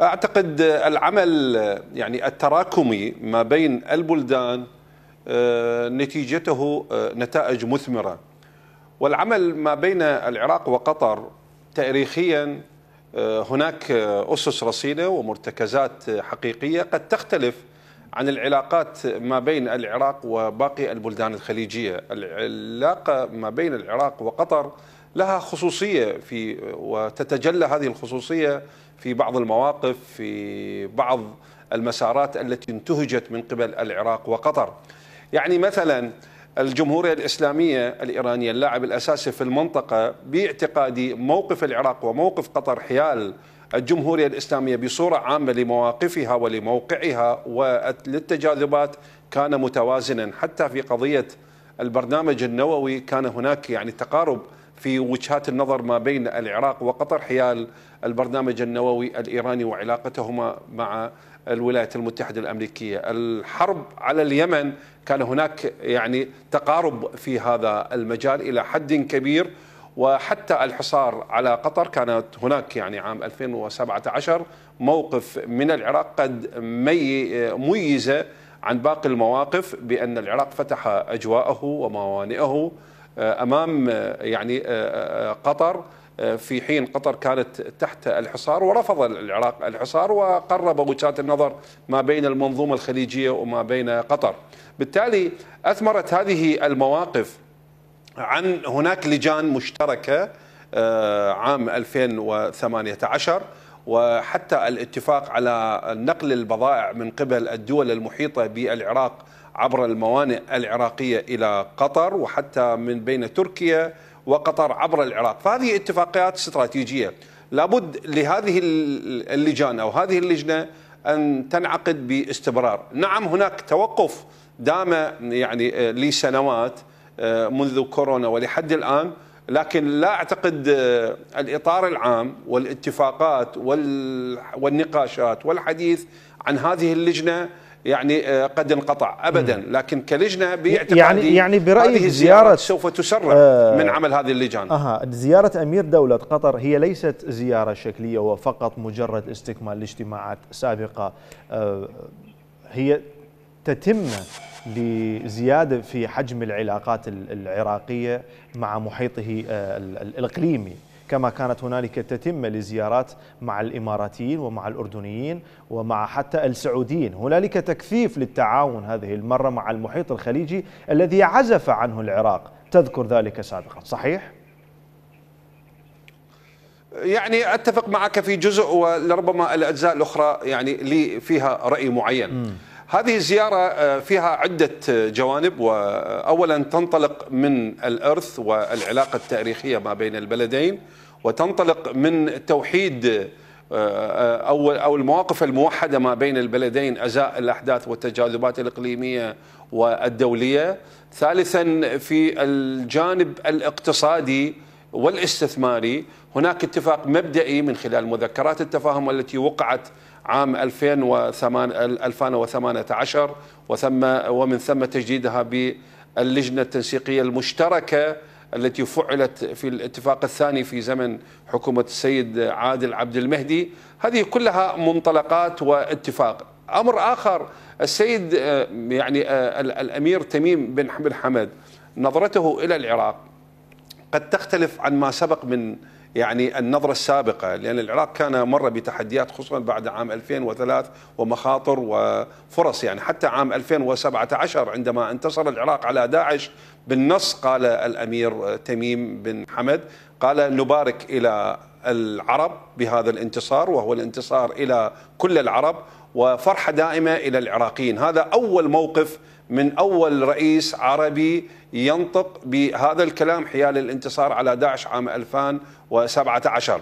اعتقد العمل يعني التراكمي ما بين البلدان آه، نتيجته آه، نتائج مثمره والعمل ما بين العراق وقطر تاريخيا آه، هناك اسس رصينه ومرتكزات حقيقيه قد تختلف عن العلاقات ما بين العراق وباقي البلدان الخليجيه، العلاقه ما بين العراق وقطر لها خصوصيه في وتتجلى هذه الخصوصيه في بعض المواقف في بعض المسارات التي انتهجت من قبل العراق وقطر. يعني مثلا الجمهوريه الاسلاميه الايرانيه اللاعب الاساسي في المنطقه باعتقادي موقف العراق وموقف قطر حيال الجمهوريه الاسلاميه بصوره عامه لمواقفها ولموقعها وللتجاذبات كان متوازنا حتى في قضيه البرنامج النووي كان هناك يعني تقارب في وجهات النظر ما بين العراق وقطر حيال البرنامج النووي الايراني وعلاقتهما مع الولايات المتحده الامريكيه، الحرب على اليمن كان هناك يعني تقارب في هذا المجال الى حد كبير وحتى الحصار على قطر كانت هناك يعني عام 2017 موقف من العراق قد ميز عن باقي المواقف بان العراق فتح اجواءه وموانئه آه، امام آه، يعني آه، قطر في حين قطر كانت تحت الحصار ورفض العراق الحصار وقرب وجهات النظر ما بين المنظومه الخليجيه وما بين قطر. بالتالي اثمرت هذه المواقف عن هناك لجان مشتركه عام 2018 وحتى الاتفاق على نقل البضائع من قبل الدول المحيطه بالعراق عبر الموانئ العراقية إلى قطر وحتى من بين تركيا وقطر عبر العراق فهذه اتفاقيات استراتيجية لابد لهذه اللجان أو هذه اللجنة أن تنعقد باستمرار نعم هناك توقف دام يعني آه، لسنوات آه، منذ كورونا ولحد الآن لكن لا أعتقد آه، الإطار العام والاتفاقات والنقاشات والحديث عن هذه اللجنة يعني آه، قد انقطع ابدا لكن كلجنه باعتقادي يعني يعني برايي هذه الزياره سوف تسرع آه من عمل هذه اللجان اها زياره امير دوله قطر هي ليست زياره شكليه وفقط مجرد استكمال لاجتماعات سابقه آه هي تتم لزياده في حجم العلاقات العراقيه مع محيطه آه الاقليمي كما كانت هنالك تتمة لزيارات مع الإماراتيين ومع الأردنيين ومع حتى السعوديين هنالك تكثيف للتعاون هذه المرة مع المحيط الخليجي الذي عزف عنه العراق تذكر ذلك سابقا صحيح؟ يعني اتفق معك في جزء ولربما الاجزاء الاخرى يعني لي فيها راي معين. م. هذه الزيارة آه، فيها عدة آه، جوانب وأولا تنطلق من الإرث والعلاقة التاريخية ما بين البلدين وتنطلق من توحيد آه، أو أو المواقف الموحدة ما بين البلدين أزاء الأحداث والتجاذبات الإقليمية والدولية ثالثا في الجانب الاقتصادي والاستثماري هناك اتفاق مبدئي من خلال مذكرات التفاهم التي وقعت عام 2018 وثم ومن ثم تجديدها باللجنة التنسيقية المشتركة التي فعلت في الاتفاق الثاني في زمن حكومة السيد عادل عبد المهدي هذه كلها منطلقات واتفاق أمر آخر السيد آه، يعني آه، الأمير تميم بن حمد نظرته إلى العراق قد تختلف عن ما سبق من يعني النظرة السابقة لأن العراق كان مر بتحديات خصوصا بعد عام 2003 ومخاطر وفرص يعني حتى عام 2017 عندما انتصر العراق على داعش بالنص قال الأمير تميم بن حمد قال نبارك إلى العرب بهذا الانتصار وهو الانتصار الى كل العرب وفرحه دائمه الى العراقيين، هذا اول موقف من اول رئيس عربي ينطق بهذا الكلام حيال الانتصار على داعش عام 2017.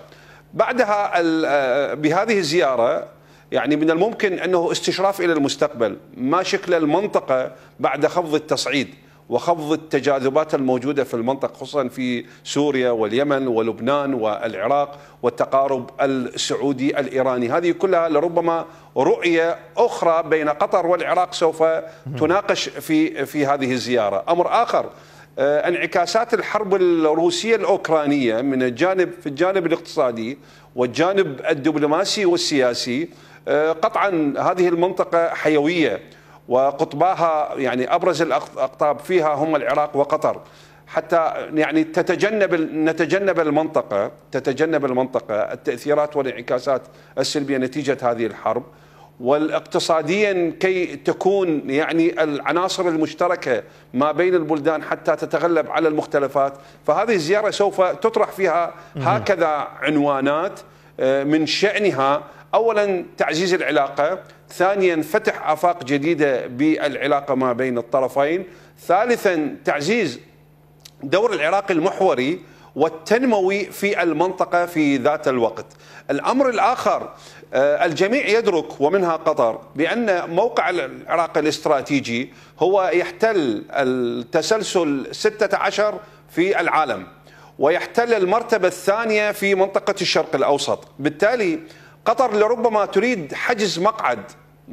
بعدها آه، بهذه الزياره يعني من الممكن انه استشراف الى المستقبل، ما شكل المنطقه بعد خفض التصعيد؟ وخفض التجاذبات الموجودة في المنطقة خصوصا في سوريا واليمن ولبنان والعراق والتقارب السعودي الإيراني هذه كلها لربما رؤية أخرى بين قطر والعراق سوف تناقش في, في هذه الزيارة أمر آخر آه، انعكاسات الحرب الروسية الأوكرانية من الجانب في الجانب الاقتصادي والجانب الدبلوماسي والسياسي آه، قطعا هذه المنطقة حيوية وقطباها يعني ابرز الاقطاب فيها هم العراق وقطر حتى يعني تتجنب نتجنب المنطقه تتجنب المنطقه التاثيرات والانعكاسات السلبيه نتيجه هذه الحرب والاقتصاديا كي تكون يعني العناصر المشتركه ما بين البلدان حتى تتغلب على المختلفات فهذه الزياره سوف تطرح فيها هكذا عنوانات آه، من شأنها أولا تعزيز العلاقة ثانيا فتح آفاق جديدة بالعلاقة ما بين الطرفين ثالثا تعزيز دور العراق المحوري والتنموي في المنطقة في ذات الوقت الأمر الآخر آه، الجميع يدرك ومنها قطر بأن موقع العراق الاستراتيجي هو يحتل التسلسل 16 في العالم ويحتل المرتبة الثانية في منطقة الشرق الأوسط بالتالي قطر لربما تريد حجز مقعد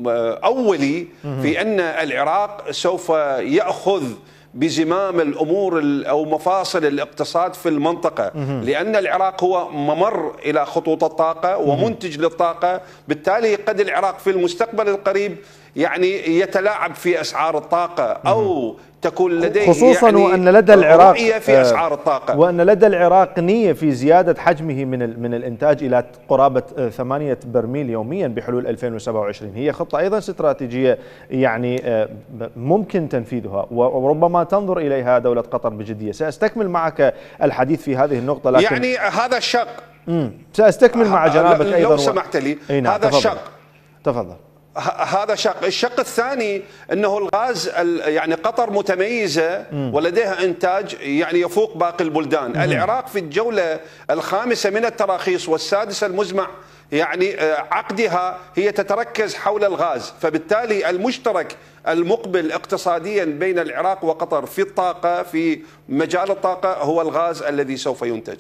آه، أولي في أن العراق سوف يأخذ بزمام الامور او مفاصل الاقتصاد في المنطقه لان العراق هو ممر الى خطوط الطاقه ومنتج للطاقه بالتالي قد العراق في المستقبل القريب يعني يتلاعب في اسعار الطاقه او تكون لديه خصوصا يعني وان لدى العراق في آه، اسعار الطاقه وان لدى العراق نيه في زياده حجمه من من الانتاج الى قرابه 8 آه، برميل يوميا بحلول 2027 هي خطه ايضا استراتيجيه يعني آه، ممكن تنفيذها وربما تنظر اليها دوله قطر بجديه ساستكمل معك الحديث في هذه النقطه لكن يعني هذا الشق ساستكمل مع جنابك ايضا لو سمحت لي نعم، هذا الشق تفضل هذا شق الشق الثاني انه الغاز يعني قطر متميزه ولديها انتاج يعني يفوق باقي البلدان العراق في الجوله الخامسه من التراخيص والسادسه المزمع يعني آه، عقدها هي تتركز حول الغاز فبالتالي المشترك المقبل اقتصاديا بين العراق وقطر في الطاقه في مجال الطاقه هو الغاز الذي سوف ينتج